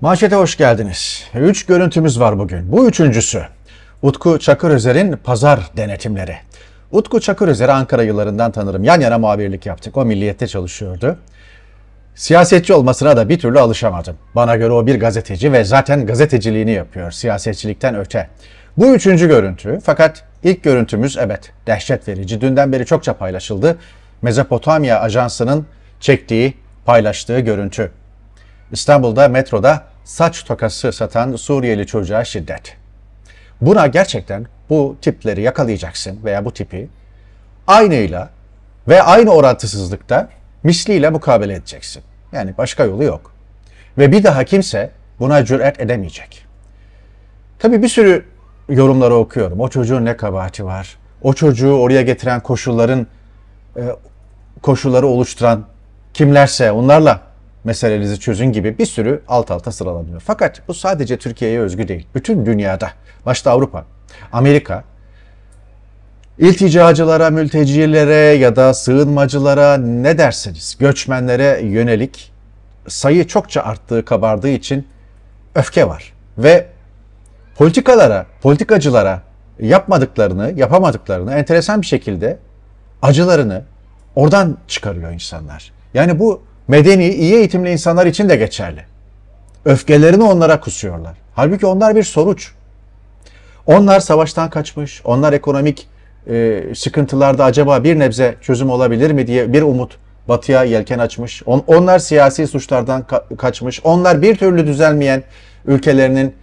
Manşete hoş geldiniz. Üç görüntümüz var bugün. Bu üçüncüsü. Utku Çakırözer'in pazar denetimleri. Utku Çakırözer'i Ankara yıllarından tanırım. Yan yana muhabirlik yaptık. O milliyette çalışıyordu. Siyasetçi olmasına da bir türlü alışamadım. Bana göre o bir gazeteci ve zaten gazeteciliğini yapıyor siyasetçilikten öte. Bu üçüncü görüntü fakat ilk görüntümüz evet dehşet verici. Dünden beri çokça paylaşıldı. Mezopotamya Ajansı'nın çektiği, paylaştığı görüntü. İstanbul'da metroda saç tokası satan Suriyeli çocuğa şiddet. Buna gerçekten bu tipleri yakalayacaksın veya bu tipi aynıyla ve aynı orantısızlıkta misliyle mukabele edeceksin. Yani başka yolu yok. Ve bir daha kimse buna cüret edemeyecek. Tabii bir sürü yorumları okuyorum. O çocuğun ne kabahati var? O çocuğu oraya getiren koşulların e, koşulları oluşturan kimlerse onlarla meselenizi çözün gibi bir sürü alt alta sıralanıyor. Fakat bu sadece Türkiye'ye özgü değil. Bütün dünyada, başta Avrupa, Amerika, ilticacılara, mültecilere ya da sığınmacılara ne derseniz, göçmenlere yönelik sayı çokça arttığı, kabardığı için öfke var. Ve politikalara, politikacılara yapmadıklarını, yapamadıklarını enteresan bir şekilde acılarını oradan çıkarıyor insanlar. Yani bu medeni, iyi eğitimli insanlar için de geçerli. Öfkelerini onlara kusuyorlar. Halbuki onlar bir sonuç. Onlar savaştan kaçmış, onlar ekonomik e, sıkıntılarda acaba bir nebze çözüm olabilir mi diye bir umut batıya yelken açmış. On, onlar siyasi suçlardan ka- kaçmış. Onlar bir türlü düzelmeyen ülkelerinin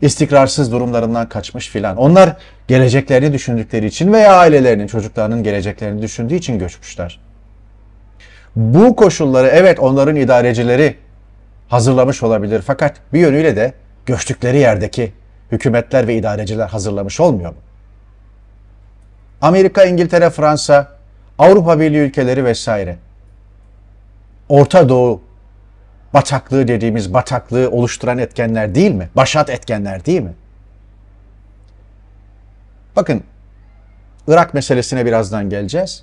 istikrarsız durumlarından kaçmış filan. Onlar geleceklerini düşündükleri için veya ailelerinin, çocuklarının geleceklerini düşündüğü için göçmüşler. Bu koşulları evet onların idarecileri hazırlamış olabilir fakat bir yönüyle de göçtükleri yerdeki hükümetler ve idareciler hazırlamış olmuyor mu? Amerika, İngiltere, Fransa, Avrupa Birliği ülkeleri vesaire. Orta Doğu bataklığı dediğimiz bataklığı oluşturan etkenler değil mi? Başat etkenler değil mi? Bakın Irak meselesine birazdan geleceğiz.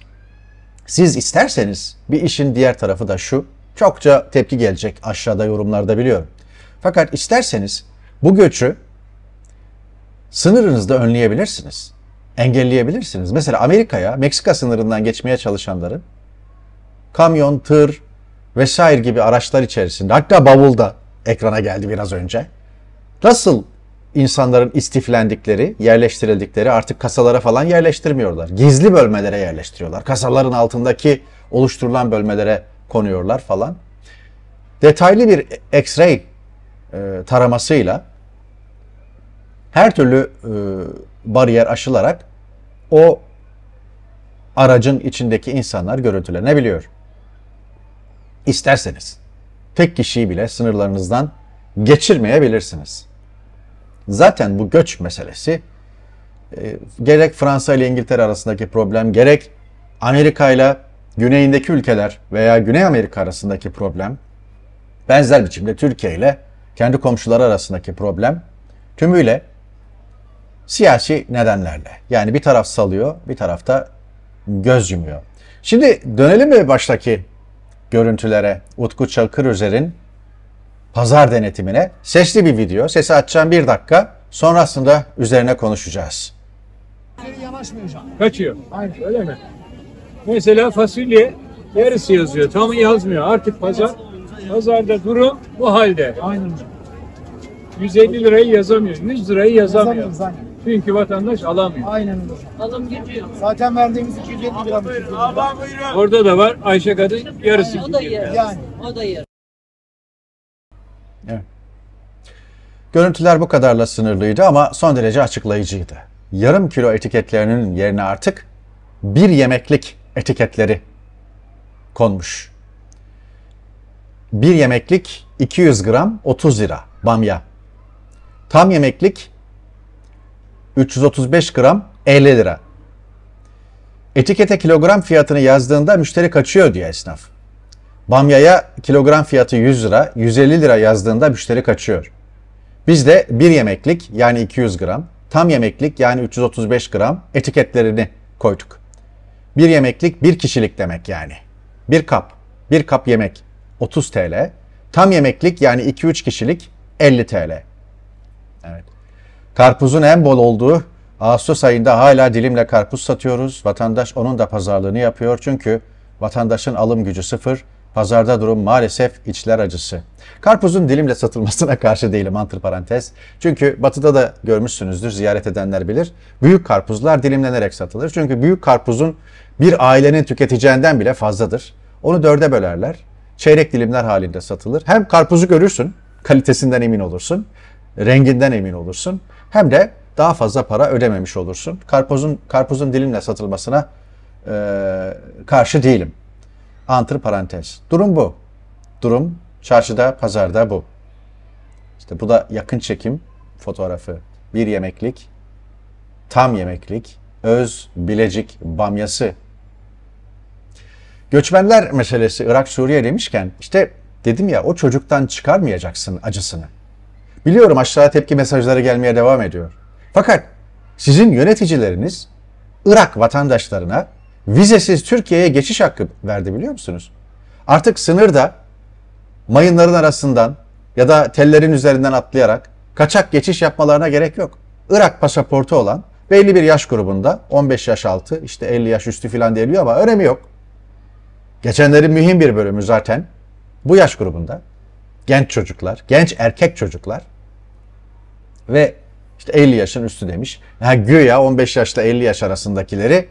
Siz isterseniz bir işin diğer tarafı da şu. Çokça tepki gelecek aşağıda yorumlarda biliyorum. Fakat isterseniz bu göçü sınırınızda önleyebilirsiniz. Engelleyebilirsiniz. Mesela Amerika'ya Meksika sınırından geçmeye çalışanların kamyon, tır vesaire gibi araçlar içerisinde hatta bavulda ekrana geldi biraz önce. Nasıl insanların istiflendikleri, yerleştirildikleri artık kasalara falan yerleştirmiyorlar. Gizli bölmelere yerleştiriyorlar. Kasaların altındaki oluşturulan bölmelere konuyorlar falan. Detaylı bir X-ray e, taramasıyla her türlü e, bariyer aşılarak o aracın içindeki insanlar görüntülenebiliyor. İsterseniz tek kişiyi bile sınırlarınızdan geçirmeyebilirsiniz. Zaten bu göç meselesi e, gerek Fransa ile İngiltere arasındaki problem, gerek Amerika ile güneyindeki ülkeler veya Güney Amerika arasındaki problem, benzer biçimde Türkiye ile kendi komşuları arasındaki problem tümüyle siyasi nedenlerle. Yani bir taraf salıyor, bir tarafta göz yumuyor. Şimdi dönelim mi baştaki görüntülere? Utku Çakırözer'in pazar denetimine sesli bir video. Sesi açacağım bir dakika. Sonrasında üzerine konuşacağız. Yanaşmayacağım. Kaçıyor. Aynen. Öyle mi? Mesela fasulye yarısı yazıyor. Tamı yazmıyor. Artık pazar pazarda durum bu halde. Aynen. 150 lirayı yazamıyor. 100 lirayı yazamıyor. Çünkü vatandaş alamıyor. Aynen Alım gücü Zaten verdiğimiz 250 lira. Buyurun, Allah buyurun. Orada da var Ayşe kadın yarısı. Yani o da gidiyor. yer. Yani. O da yer. Görüntüler bu kadarla sınırlıydı ama son derece açıklayıcıydı. Yarım kilo etiketlerinin yerine artık bir yemeklik etiketleri konmuş. Bir yemeklik 200 gram 30 lira bamya. Tam yemeklik 335 gram 50 lira. Etikete kilogram fiyatını yazdığında müşteri kaçıyor diyor esnaf. Bamyaya kilogram fiyatı 100 lira, 150 lira yazdığında müşteri kaçıyor. Bizde bir yemeklik yani 200 gram, tam yemeklik yani 335 gram etiketlerini koyduk. Bir yemeklik bir kişilik demek yani. Bir kap, bir kap yemek 30 TL. Tam yemeklik yani 2-3 kişilik 50 TL. Evet. Karpuzun en bol olduğu Ağustos ayında hala dilimle karpuz satıyoruz. Vatandaş onun da pazarlığını yapıyor. Çünkü vatandaşın alım gücü sıfır. Pazarda durum maalesef içler acısı. Karpuzun dilimle satılmasına karşı değilim antır parantez. Çünkü batıda da görmüşsünüzdür ziyaret edenler bilir. Büyük karpuzlar dilimlenerek satılır. Çünkü büyük karpuzun bir ailenin tüketeceğinden bile fazladır. Onu dörde bölerler. Çeyrek dilimler halinde satılır. Hem karpuzu görürsün, kalitesinden emin olursun, renginden emin olursun. Hem de daha fazla para ödememiş olursun. Karpuzun karpuzun dilimle satılmasına e, karşı değilim parantez. Durum bu. Durum çarşıda, pazarda bu. İşte bu da yakın çekim fotoğrafı. Bir yemeklik, tam yemeklik, öz Bilecik bamyası. Göçmenler meselesi Irak Suriye demişken işte dedim ya o çocuktan çıkarmayacaksın acısını. Biliyorum aşağıya tepki mesajları gelmeye devam ediyor. Fakat sizin yöneticileriniz Irak vatandaşlarına vizesiz Türkiye'ye geçiş hakkı verdi biliyor musunuz? Artık sınırda mayınların arasından ya da tellerin üzerinden atlayarak kaçak geçiş yapmalarına gerek yok. Irak pasaportu olan belli bir yaş grubunda 15 yaş altı işte 50 yaş üstü filan deniliyor ama önemi yok. Geçenlerin mühim bir bölümü zaten bu yaş grubunda genç çocuklar, genç erkek çocuklar ve işte 50 yaşın üstü demiş. Ha, güya 15 yaşla 50 yaş arasındakileri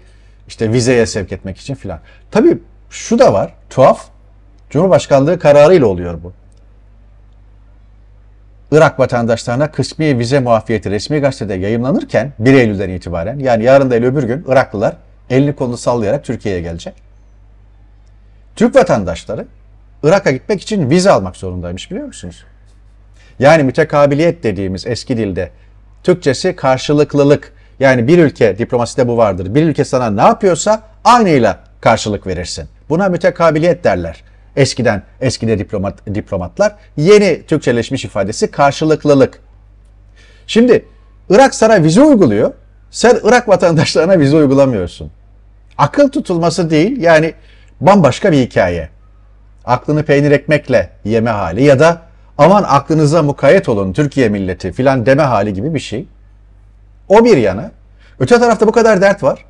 işte vizeye sevk etmek için filan. Tabii şu da var tuhaf. Cumhurbaşkanlığı kararıyla oluyor bu. Irak vatandaşlarına kısmi vize muafiyeti resmi gazetede yayınlanırken 1 Eylül'den itibaren yani yarın da el öbür gün Iraklılar elini kolunu sallayarak Türkiye'ye gelecek. Türk vatandaşları Irak'a gitmek için vize almak zorundaymış biliyor musunuz? Yani mütekabiliyet dediğimiz eski dilde Türkçesi karşılıklılık yani bir ülke diplomaside bu vardır. Bir ülke sana ne yapıyorsa aynıyla karşılık verirsin. Buna mütekabiliyet derler. Eskiden eskide diplomat diplomatlar yeni Türkçeleşmiş ifadesi karşılıklılık. Şimdi Irak sana vize uyguluyor. Sen Irak vatandaşlarına vize uygulamıyorsun. Akıl tutulması değil yani bambaşka bir hikaye. Aklını peynir ekmekle yeme hali ya da aman aklınıza mukayet olun Türkiye milleti filan deme hali gibi bir şey. O bir yana. Öte tarafta bu kadar dert var.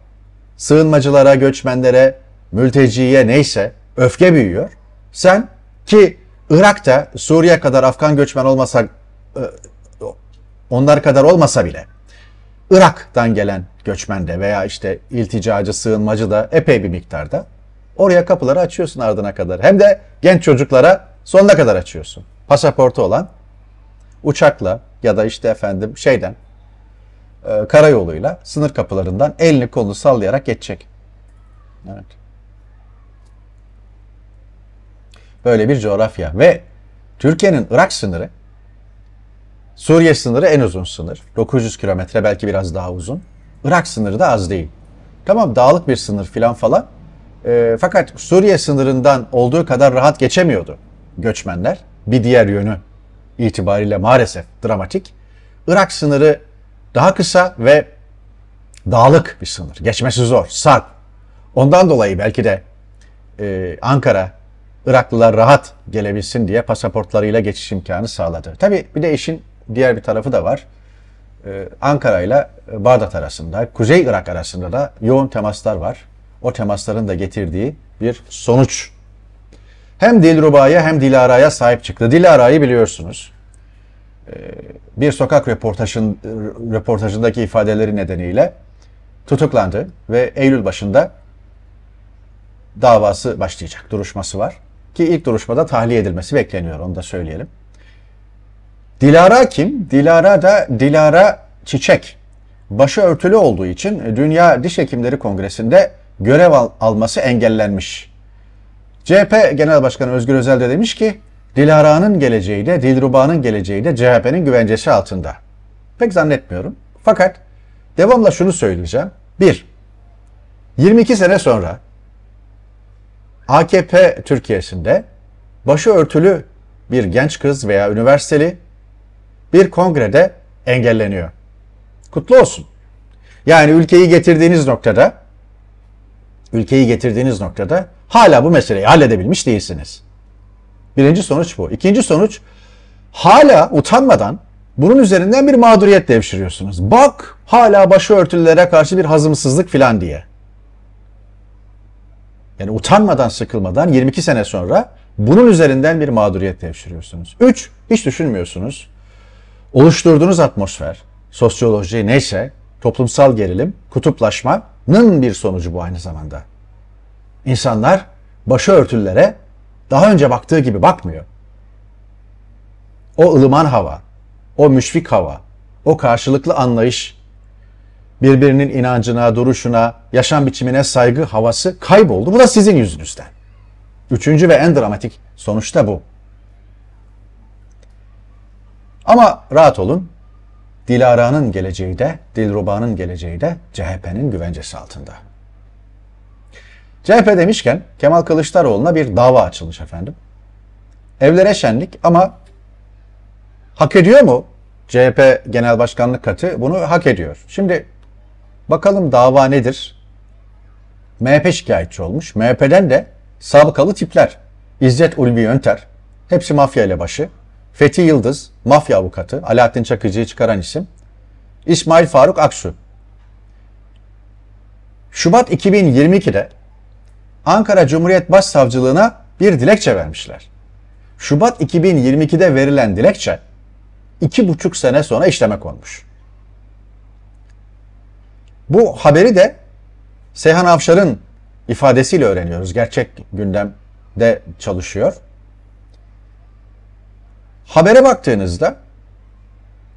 Sığınmacılara, göçmenlere, mülteciye neyse öfke büyüyor. Sen ki Irak'ta Suriye kadar Afgan göçmen olmasa e, onlar kadar olmasa bile Irak'tan gelen göçmen de veya işte ilticacı, sığınmacı da epey bir miktarda oraya kapıları açıyorsun ardına kadar. Hem de genç çocuklara sonuna kadar açıyorsun. Pasaportu olan uçakla ya da işte efendim şeyden e, karayoluyla sınır kapılarından elini kolunu sallayarak geçecek. Evet. Böyle bir coğrafya ve Türkiye'nin Irak sınırı Suriye sınırı en uzun sınır. 900 kilometre belki biraz daha uzun. Irak sınırı da az değil. Tamam dağlık bir sınır filan falan. E, fakat Suriye sınırından olduğu kadar rahat geçemiyordu göçmenler. Bir diğer yönü itibariyle maalesef dramatik. Irak sınırı daha kısa ve dağlık bir sınır. Geçmesi zor, sarp. Ondan dolayı belki de e, Ankara Iraklılar rahat gelebilsin diye pasaportlarıyla geçiş imkanı sağladı. Tabi bir de işin diğer bir tarafı da var. Ee, Ankara ile e, Bağdat arasında, Kuzey Irak arasında da yoğun temaslar var. O temasların da getirdiği bir sonuç. Hem Dilruba'ya hem Dilara'ya sahip çıktı. Dilara'yı biliyorsunuz. Ee, bir sokak röportajın, röportajındaki ifadeleri nedeniyle tutuklandı ve Eylül başında davası başlayacak, duruşması var. Ki ilk duruşmada tahliye edilmesi bekleniyor, onu da söyleyelim. Dilara kim? Dilara da Dilara Çiçek. Başı örtülü olduğu için Dünya Diş Hekimleri Kongresi'nde görev al- alması engellenmiş. CHP Genel Başkanı Özgür Özel de demiş ki Dilara'nın geleceği de Dilruba'nın geleceği de CHP'nin güvencesi altında. Pek zannetmiyorum. Fakat devamla şunu söyleyeceğim. 1. 22 sene sonra AKP Türkiye'sinde başı örtülü bir genç kız veya üniversiteli bir kongrede engelleniyor. Kutlu olsun. Yani ülkeyi getirdiğiniz noktada ülkeyi getirdiğiniz noktada hala bu meseleyi halledebilmiş değilsiniz. Birinci sonuç bu. İkinci sonuç hala utanmadan bunun üzerinden bir mağduriyet devşiriyorsunuz. Bak hala başörtülülere karşı bir hazımsızlık filan diye. Yani utanmadan sıkılmadan 22 sene sonra bunun üzerinden bir mağduriyet devşiriyorsunuz. Üç, hiç düşünmüyorsunuz. Oluşturduğunuz atmosfer, sosyoloji neyse, toplumsal gerilim, kutuplaşmanın bir sonucu bu aynı zamanda. İnsanlar başörtülere daha önce baktığı gibi bakmıyor. O ılıman hava, o müşfik hava, o karşılıklı anlayış, birbirinin inancına, duruşuna, yaşam biçimine saygı havası kayboldu. Bu da sizin yüzünüzden. Üçüncü ve en dramatik sonuç da bu. Ama rahat olun. Dilara'nın geleceği de, Dilruba'nın geleceği de CHP'nin güvencesi altında. CHP demişken Kemal Kılıçdaroğlu'na bir dava açılmış efendim. Evlere şenlik ama hak ediyor mu? CHP Genel Başkanlık katı bunu hak ediyor. Şimdi bakalım dava nedir? MHP şikayetçi olmuş. MHP'den de sabıkalı tipler. İzzet Ulvi Önter, hepsi mafya ile başı. Fethi Yıldız, mafya avukatı. Alaaddin Çakıcı'yı çıkaran isim. İsmail Faruk Aksu. Şubat 2022'de Ankara Cumhuriyet Başsavcılığına bir dilekçe vermişler. Şubat 2022'de verilen dilekçe iki buçuk sene sonra işleme konmuş. Bu haberi de Seyhan Avşar'ın ifadesiyle öğreniyoruz. Gerçek gündemde çalışıyor. Habere baktığınızda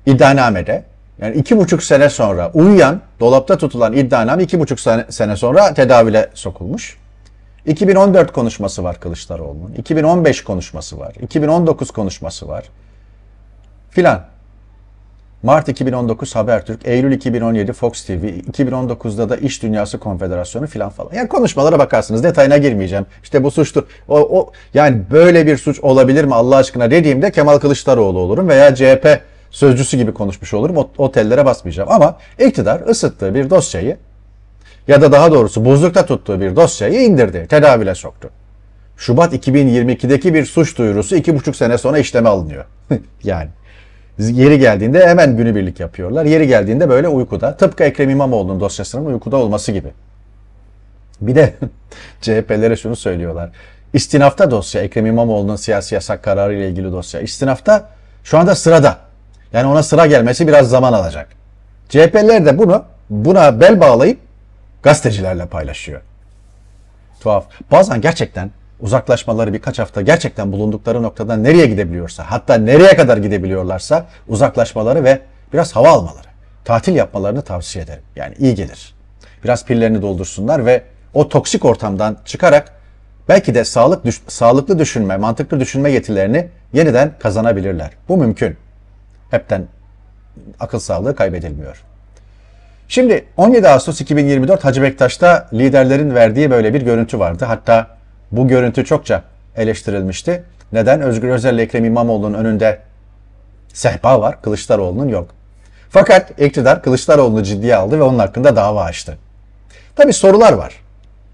iddianamede yani iki buçuk sene sonra uyuyan, dolapta tutulan iddianame iki buçuk sene sonra tedavile sokulmuş. 2014 konuşması var Kılıçdaroğlu'nun. 2015 konuşması var. 2019 konuşması var. Filan. Mart 2019 Habertürk, Eylül 2017 Fox TV, 2019'da da İş Dünyası Konfederasyonu filan falan. Yani konuşmalara bakarsınız. Detayına girmeyeceğim. İşte bu suçtur. O, o yani böyle bir suç olabilir mi Allah aşkına dediğimde Kemal Kılıçdaroğlu olurum veya CHP sözcüsü gibi konuşmuş olurum. O, tellere basmayacağım. Ama iktidar ısıttığı bir dosyayı ya da daha doğrusu buzlukta tuttuğu bir dosyayı indirdi, tedavüle soktu. Şubat 2022'deki bir suç duyurusu 2,5 sene sonra işleme alınıyor. yani yeri geldiğinde hemen günübirlik yapıyorlar. Yeri geldiğinde böyle uykuda. Tıpkı Ekrem İmamoğlu'nun dosyasının uykuda olması gibi. Bir de CHP'lere şunu söylüyorlar. İstinafta dosya, Ekrem İmamoğlu'nun siyasi yasak kararı ile ilgili dosya. İstinafta şu anda sırada. Yani ona sıra gelmesi biraz zaman alacak. CHP'ler de bunu buna bel bağlayıp gazetecilerle paylaşıyor. Tuhaf. Bazen gerçekten uzaklaşmaları birkaç hafta gerçekten bulundukları noktadan nereye gidebiliyorsa hatta nereye kadar gidebiliyorlarsa uzaklaşmaları ve biraz hava almaları, tatil yapmalarını tavsiye ederim. Yani iyi gelir. Biraz pillerini doldursunlar ve o toksik ortamdan çıkarak belki de sağlık düş sağlıklı düşünme, mantıklı düşünme yetilerini yeniden kazanabilirler. Bu mümkün. Hepten akıl sağlığı kaybedilmiyor. Şimdi 17 Ağustos 2024 Hacı Bektaş'ta liderlerin verdiği böyle bir görüntü vardı. Hatta bu görüntü çokça eleştirilmişti. Neden? Özgür Özel ile Ekrem İmamoğlu'nun önünde sehpa var, Kılıçdaroğlu'nun yok. Fakat iktidar Kılıçdaroğlu'nu ciddiye aldı ve onun hakkında dava açtı. Tabi sorular var.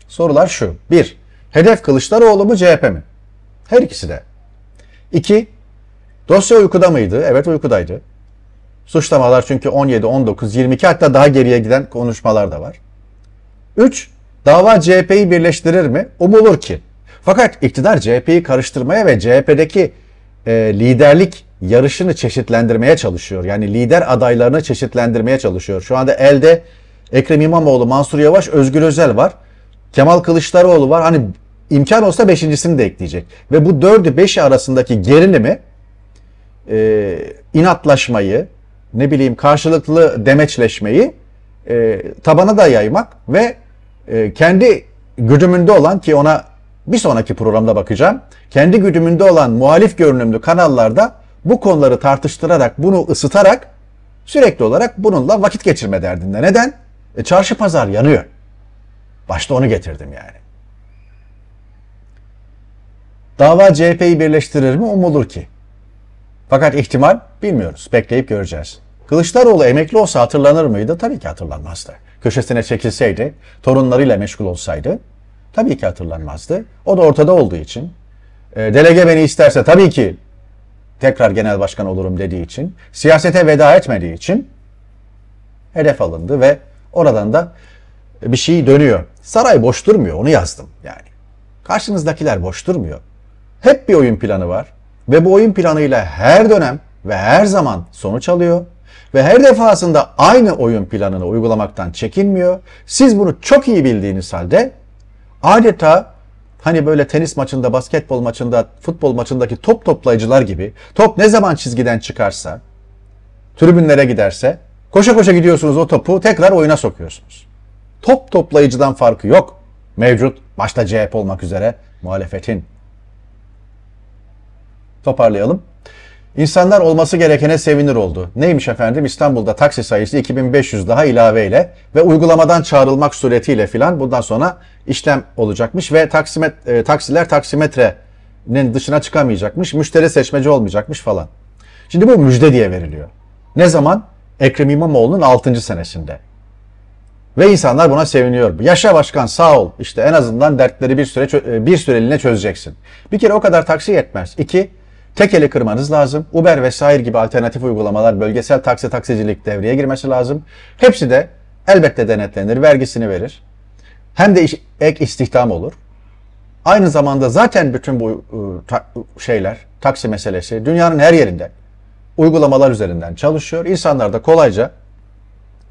Sorular şu. 1. Hedef Kılıçdaroğlu mu CHP mi? Her ikisi de. 2. Dosya uykuda mıydı? Evet uykudaydı. Suçlamalar çünkü 17, 19, 22 hatta daha geriye giden konuşmalar da var. 3. Dava CHP'yi birleştirir mi? Umulur ki. Fakat iktidar CHP'yi karıştırmaya ve CHP'deki e, liderlik yarışını çeşitlendirmeye çalışıyor. Yani lider adaylarını çeşitlendirmeye çalışıyor. Şu anda elde Ekrem İmamoğlu, Mansur Yavaş, Özgür Özel var. Kemal Kılıçdaroğlu var. Hani imkan olsa beşincisini de ekleyecek. Ve bu dördü beşi arasındaki gerilimi, e, inatlaşmayı, ne bileyim karşılıklı demeçleşmeyi e, tabana da yaymak ve e, kendi güdümünde olan ki ona bir sonraki programda bakacağım. Kendi güdümünde olan muhalif görünümlü kanallarda bu konuları tartıştırarak, bunu ısıtarak sürekli olarak bununla vakit geçirme derdinde. Neden? E, çarşı pazar yanıyor. Başta onu getirdim yani. Dava CHP'yi birleştirir mi? Umulur ki. Fakat ihtimal bilmiyoruz. Bekleyip göreceğiz. Kılıçdaroğlu emekli olsa hatırlanır mıydı? Tabii ki hatırlanmazdı. Köşesine çekilseydi, torunlarıyla meşgul olsaydı tabii ki hatırlanmazdı. O da ortada olduğu için. E, delege beni isterse tabii ki tekrar genel başkan olurum dediği için, siyasete veda etmediği için hedef alındı ve oradan da bir şey dönüyor. Saray boş durmuyor, onu yazdım yani. Karşınızdakiler boş durmuyor. Hep bir oyun planı var ve bu oyun planıyla her dönem ve her zaman sonuç alıyor ve her defasında aynı oyun planını uygulamaktan çekinmiyor. Siz bunu çok iyi bildiğiniz halde adeta hani böyle tenis maçında, basketbol maçında, futbol maçındaki top toplayıcılar gibi top ne zaman çizgiden çıkarsa, tribünlere giderse koşa koşa gidiyorsunuz o topu tekrar oyuna sokuyorsunuz. Top toplayıcıdan farkı yok. Mevcut başta CHP olmak üzere muhalefetin. Toparlayalım. İnsanlar olması gerekene sevinir oldu. Neymiş efendim İstanbul'da taksi sayısı 2500 daha ilaveyle ve uygulamadan çağrılmak suretiyle filan bundan sonra işlem olacakmış ve taksimet, e, taksiler taksimetrenin dışına çıkamayacakmış. Müşteri seçmeci olmayacakmış falan. Şimdi bu müjde diye veriliyor. Ne zaman? Ekrem İmamoğlu'nun 6. senesinde. Ve insanlar buna seviniyor. Yaşa başkan sağ ol. İşte en azından dertleri bir süre e, bir süreliğine çözeceksin. Bir kere o kadar taksi yetmez. İki, Tek eli kırmanız lazım. Uber vesaire gibi alternatif uygulamalar bölgesel taksi taksicilik devreye girmesi lazım. Hepsi de elbette denetlenir, vergisini verir. Hem de iş, ek istihdam olur. Aynı zamanda zaten bütün bu ıı, ta, şeyler, taksi meselesi dünyanın her yerinde uygulamalar üzerinden çalışıyor. İnsanlar da kolayca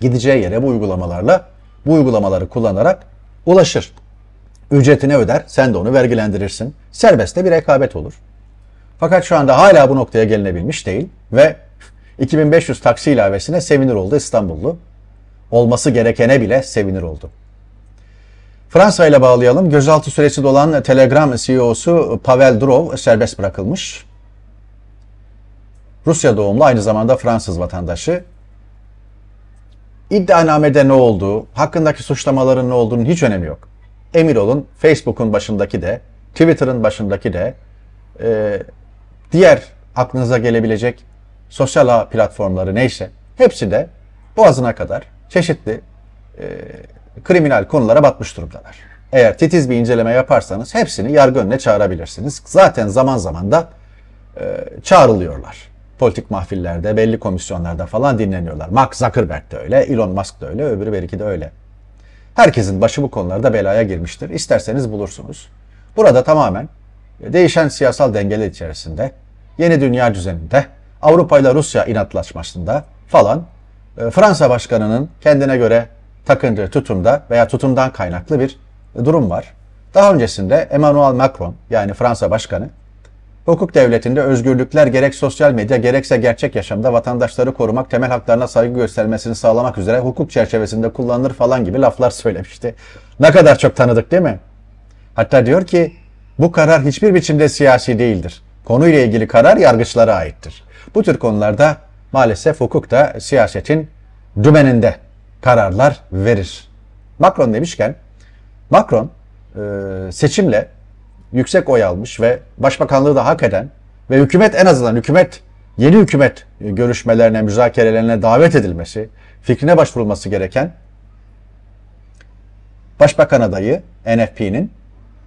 gideceği yere bu uygulamalarla, bu uygulamaları kullanarak ulaşır. Ücretini öder, sen de onu vergilendirirsin. Serbest de bir rekabet olur. Fakat şu anda hala bu noktaya gelinebilmiş değil ve 2500 taksi ilavesine sevinir oldu İstanbullu. Olması gerekene bile sevinir oldu. Fransa ile bağlayalım. Gözaltı süresi dolan Telegram CEO'su Pavel Durov serbest bırakılmış. Rusya doğumlu aynı zamanda Fransız vatandaşı. İddianamede ne olduğu, hakkındaki suçlamaların ne olduğunun hiç önemi yok. Emin olun Facebook'un başındaki de, Twitter'ın başındaki de, e, diğer aklınıza gelebilecek sosyal ağ platformları neyse hepsi de boğazına kadar çeşitli e, kriminal konulara batmış durumdalar. Eğer titiz bir inceleme yaparsanız hepsini yargı önüne çağırabilirsiniz. Zaten zaman zaman da e, çağrılıyorlar. Politik mahfillerde, belli komisyonlarda falan dinleniyorlar. Mark Zuckerberg de öyle, Elon Musk da öyle, öbürü belki de öyle. Herkesin başı bu konularda belaya girmiştir. İsterseniz bulursunuz. Burada tamamen değişen siyasal dengeler içerisinde yeni dünya düzeninde, Avrupa ile Rusya inatlaşmasında falan e, Fransa başkanının kendine göre takındığı tutumda veya tutumdan kaynaklı bir durum var. Daha öncesinde Emmanuel Macron yani Fransa başkanı hukuk devletinde özgürlükler gerek sosyal medya gerekse gerçek yaşamda vatandaşları korumak, temel haklarına saygı göstermesini sağlamak üzere hukuk çerçevesinde kullanılır falan gibi laflar söylemişti. Ne kadar çok tanıdık değil mi? Hatta diyor ki bu karar hiçbir biçimde siyasi değildir. Konuyla ilgili karar yargıçlara aittir. Bu tür konularda maalesef hukuk da siyasetin dümeninde kararlar verir. Macron demişken, Macron e, seçimle yüksek oy almış ve başbakanlığı da hak eden ve hükümet en azından hükümet yeni hükümet görüşmelerine, müzakerelerine davet edilmesi, fikrine başvurulması gereken Başbakan adayı NFP'nin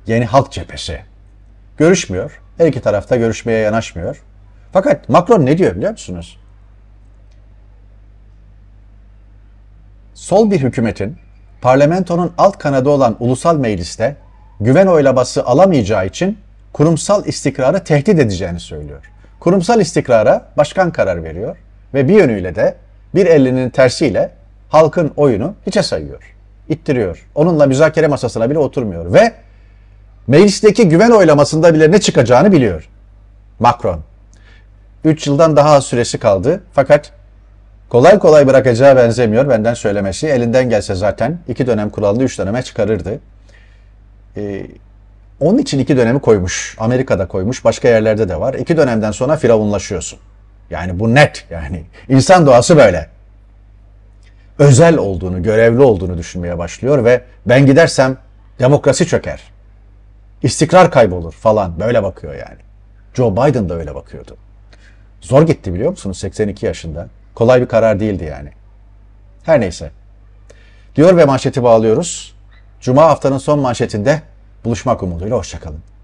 yeni halk cephesi görüşmüyor. Her iki tarafta görüşmeye yanaşmıyor. Fakat Macron ne diyor biliyor musunuz? Sol bir hükümetin parlamentonun alt kanadı olan ulusal mecliste güven oylaması alamayacağı için kurumsal istikrarı tehdit edeceğini söylüyor. Kurumsal istikrara başkan karar veriyor ve bir yönüyle de bir elinin tersiyle halkın oyunu hiçe sayıyor. ittiriyor. Onunla müzakere masasına bile oturmuyor ve Meclisteki güven oylamasında bile ne çıkacağını biliyor. Macron. 3 yıldan daha az süresi kaldı fakat kolay kolay bırakacağı benzemiyor benden söylemesi. Elinden gelse zaten iki dönem kuralını 3 döneme çıkarırdı. Ee, onun için iki dönemi koymuş. Amerika'da koymuş, başka yerlerde de var. İki dönemden sonra firavunlaşıyorsun. Yani bu net yani. insan doğası böyle. Özel olduğunu, görevli olduğunu düşünmeye başlıyor ve ben gidersem demokrasi çöker. İstikrar kaybolur falan böyle bakıyor yani. Joe Biden da öyle bakıyordu. Zor gitti biliyor musunuz 82 yaşında. Kolay bir karar değildi yani. Her neyse. Diyor ve manşeti bağlıyoruz. Cuma haftanın son manşetinde buluşmak umuduyla hoşçakalın.